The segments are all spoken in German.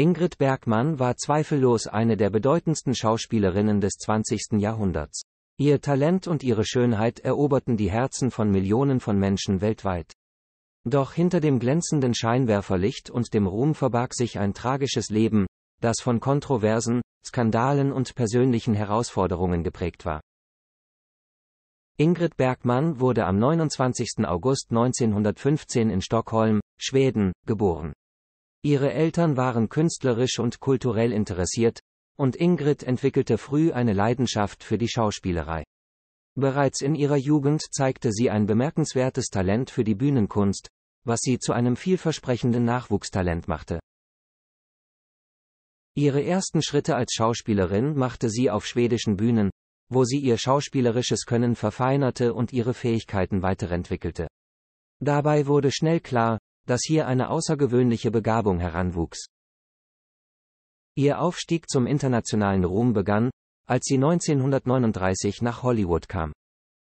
Ingrid Bergmann war zweifellos eine der bedeutendsten Schauspielerinnen des 20. Jahrhunderts. Ihr Talent und ihre Schönheit eroberten die Herzen von Millionen von Menschen weltweit. Doch hinter dem glänzenden Scheinwerferlicht und dem Ruhm verbarg sich ein tragisches Leben, das von Kontroversen, Skandalen und persönlichen Herausforderungen geprägt war. Ingrid Bergmann wurde am 29. August 1915 in Stockholm, Schweden, geboren. Ihre Eltern waren künstlerisch und kulturell interessiert, und Ingrid entwickelte früh eine Leidenschaft für die Schauspielerei. Bereits in ihrer Jugend zeigte sie ein bemerkenswertes Talent für die Bühnenkunst, was sie zu einem vielversprechenden Nachwuchstalent machte. Ihre ersten Schritte als Schauspielerin machte sie auf schwedischen Bühnen, wo sie ihr schauspielerisches Können verfeinerte und ihre Fähigkeiten weiterentwickelte. Dabei wurde schnell klar, dass hier eine außergewöhnliche Begabung heranwuchs. Ihr Aufstieg zum internationalen Ruhm begann, als sie 1939 nach Hollywood kam.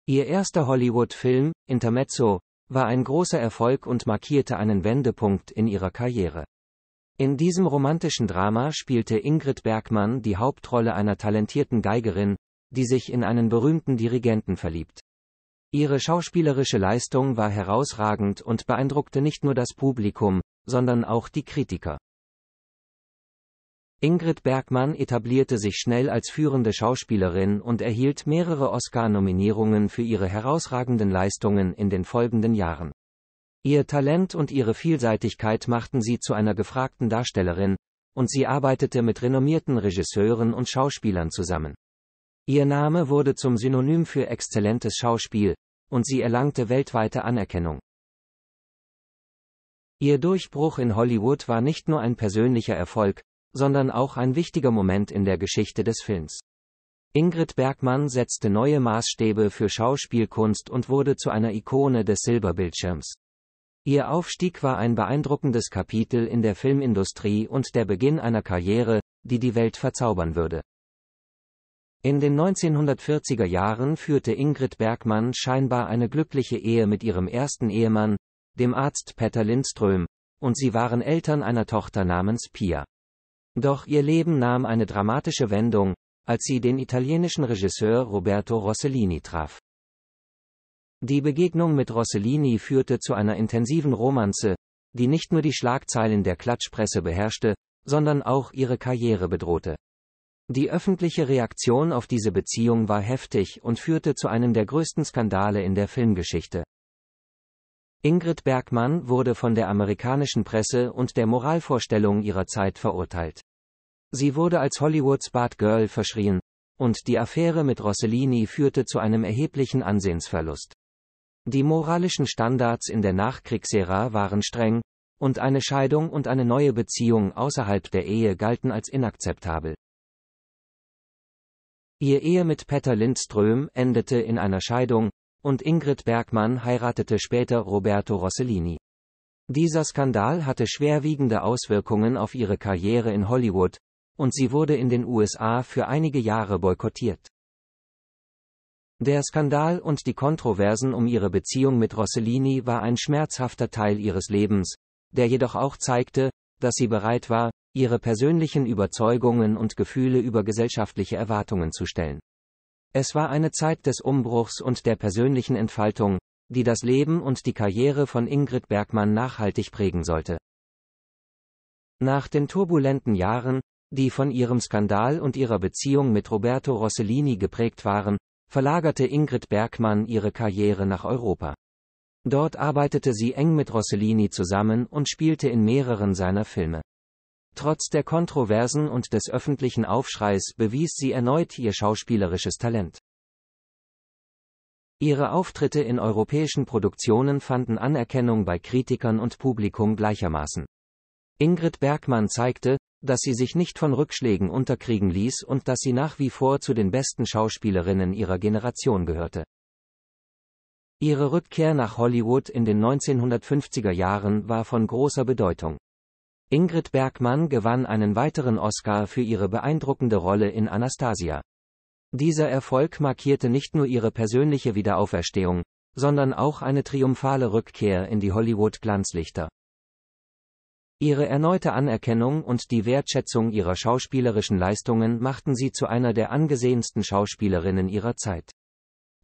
Ihr erster Hollywood-Film, Intermezzo, war ein großer Erfolg und markierte einen Wendepunkt in ihrer Karriere. In diesem romantischen Drama spielte Ingrid Bergmann die Hauptrolle einer talentierten Geigerin, die sich in einen berühmten Dirigenten verliebt. Ihre schauspielerische Leistung war herausragend und beeindruckte nicht nur das Publikum, sondern auch die Kritiker. Ingrid Bergmann etablierte sich schnell als führende Schauspielerin und erhielt mehrere Oscar-Nominierungen für ihre herausragenden Leistungen in den folgenden Jahren. Ihr Talent und ihre Vielseitigkeit machten sie zu einer gefragten Darstellerin, und sie arbeitete mit renommierten Regisseuren und Schauspielern zusammen. Ihr Name wurde zum Synonym für exzellentes Schauspiel, und sie erlangte weltweite Anerkennung. Ihr Durchbruch in Hollywood war nicht nur ein persönlicher Erfolg, sondern auch ein wichtiger Moment in der Geschichte des Films. Ingrid Bergmann setzte neue Maßstäbe für Schauspielkunst und wurde zu einer Ikone des Silberbildschirms. Ihr Aufstieg war ein beeindruckendes Kapitel in der Filmindustrie und der Beginn einer Karriere, die die Welt verzaubern würde. In den 1940er Jahren führte Ingrid Bergmann scheinbar eine glückliche Ehe mit ihrem ersten Ehemann, dem Arzt Peter Lindström, und sie waren Eltern einer Tochter namens Pia. Doch ihr Leben nahm eine dramatische Wendung, als sie den italienischen Regisseur Roberto Rossellini traf. Die Begegnung mit Rossellini führte zu einer intensiven Romanze, die nicht nur die Schlagzeilen der Klatschpresse beherrschte, sondern auch ihre Karriere bedrohte. Die öffentliche Reaktion auf diese Beziehung war heftig und führte zu einem der größten Skandale in der Filmgeschichte. Ingrid Bergmann wurde von der amerikanischen Presse und der Moralvorstellung ihrer Zeit verurteilt. Sie wurde als Hollywoods Bad Girl verschrien, und die Affäre mit Rossellini führte zu einem erheblichen Ansehensverlust. Die moralischen Standards in der Nachkriegsära waren streng, und eine Scheidung und eine neue Beziehung außerhalb der Ehe galten als inakzeptabel. Ihr Ehe mit Petter Lindström endete in einer Scheidung, und Ingrid Bergmann heiratete später Roberto Rossellini. Dieser Skandal hatte schwerwiegende Auswirkungen auf ihre Karriere in Hollywood, und sie wurde in den USA für einige Jahre boykottiert. Der Skandal und die Kontroversen um ihre Beziehung mit Rossellini war ein schmerzhafter Teil ihres Lebens, der jedoch auch zeigte, dass sie bereit war, ihre persönlichen Überzeugungen und Gefühle über gesellschaftliche Erwartungen zu stellen. Es war eine Zeit des Umbruchs und der persönlichen Entfaltung, die das Leben und die Karriere von Ingrid Bergmann nachhaltig prägen sollte. Nach den turbulenten Jahren, die von ihrem Skandal und ihrer Beziehung mit Roberto Rossellini geprägt waren, verlagerte Ingrid Bergmann ihre Karriere nach Europa. Dort arbeitete sie eng mit Rossellini zusammen und spielte in mehreren seiner Filme. Trotz der Kontroversen und des öffentlichen Aufschreis bewies sie erneut ihr schauspielerisches Talent. Ihre Auftritte in europäischen Produktionen fanden Anerkennung bei Kritikern und Publikum gleichermaßen. Ingrid Bergmann zeigte, dass sie sich nicht von Rückschlägen unterkriegen ließ und dass sie nach wie vor zu den besten Schauspielerinnen ihrer Generation gehörte. Ihre Rückkehr nach Hollywood in den 1950er Jahren war von großer Bedeutung. Ingrid Bergmann gewann einen weiteren Oscar für ihre beeindruckende Rolle in Anastasia. Dieser Erfolg markierte nicht nur ihre persönliche Wiederauferstehung, sondern auch eine triumphale Rückkehr in die Hollywood-Glanzlichter. Ihre erneute Anerkennung und die Wertschätzung ihrer schauspielerischen Leistungen machten sie zu einer der angesehensten Schauspielerinnen ihrer Zeit.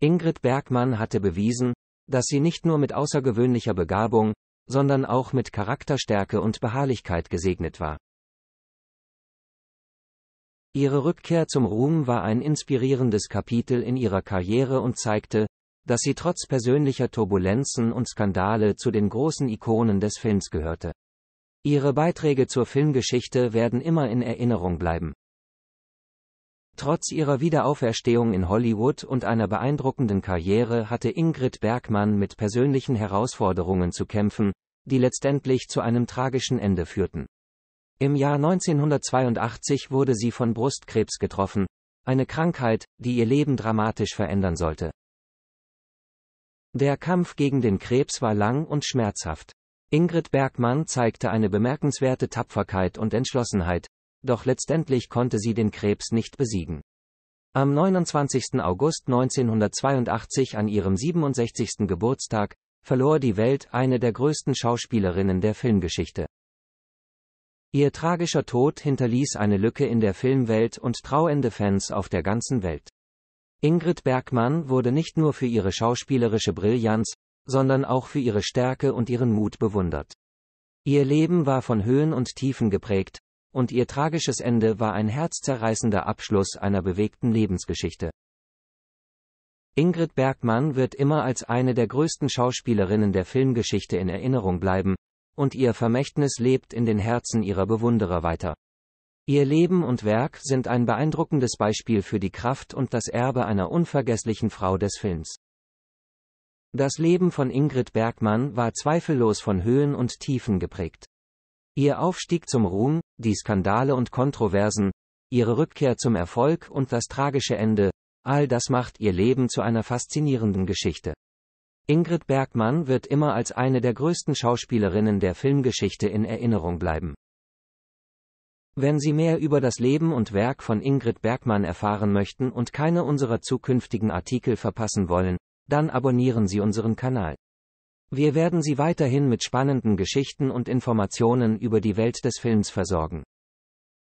Ingrid Bergmann hatte bewiesen, dass sie nicht nur mit außergewöhnlicher Begabung, sondern auch mit Charakterstärke und Beharrlichkeit gesegnet war. Ihre Rückkehr zum Ruhm war ein inspirierendes Kapitel in ihrer Karriere und zeigte, dass sie trotz persönlicher Turbulenzen und Skandale zu den großen Ikonen des Films gehörte. Ihre Beiträge zur Filmgeschichte werden immer in Erinnerung bleiben. Trotz ihrer Wiederauferstehung in Hollywood und einer beeindruckenden Karriere hatte Ingrid Bergmann mit persönlichen Herausforderungen zu kämpfen, die letztendlich zu einem tragischen Ende führten. Im Jahr 1982 wurde sie von Brustkrebs getroffen, eine Krankheit, die ihr Leben dramatisch verändern sollte. Der Kampf gegen den Krebs war lang und schmerzhaft. Ingrid Bergmann zeigte eine bemerkenswerte Tapferkeit und Entschlossenheit, doch letztendlich konnte sie den Krebs nicht besiegen. Am 29. August 1982 an ihrem 67. Geburtstag verlor die Welt eine der größten Schauspielerinnen der Filmgeschichte. Ihr tragischer Tod hinterließ eine Lücke in der Filmwelt und trauernde Fans auf der ganzen Welt. Ingrid Bergmann wurde nicht nur für ihre schauspielerische Brillanz, sondern auch für ihre Stärke und ihren Mut bewundert. Ihr Leben war von Höhen und Tiefen geprägt, und ihr tragisches Ende war ein herzzerreißender Abschluss einer bewegten Lebensgeschichte. Ingrid Bergmann wird immer als eine der größten Schauspielerinnen der Filmgeschichte in Erinnerung bleiben, und ihr Vermächtnis lebt in den Herzen ihrer Bewunderer weiter. Ihr Leben und Werk sind ein beeindruckendes Beispiel für die Kraft und das Erbe einer unvergesslichen Frau des Films. Das Leben von Ingrid Bergmann war zweifellos von Höhen und Tiefen geprägt. Ihr Aufstieg zum Ruhm, die Skandale und Kontroversen, ihre Rückkehr zum Erfolg und das tragische Ende, all das macht ihr Leben zu einer faszinierenden Geschichte. Ingrid Bergmann wird immer als eine der größten Schauspielerinnen der Filmgeschichte in Erinnerung bleiben. Wenn Sie mehr über das Leben und Werk von Ingrid Bergmann erfahren möchten und keine unserer zukünftigen Artikel verpassen wollen, dann abonnieren Sie unseren Kanal. Wir werden Sie weiterhin mit spannenden Geschichten und Informationen über die Welt des Films versorgen.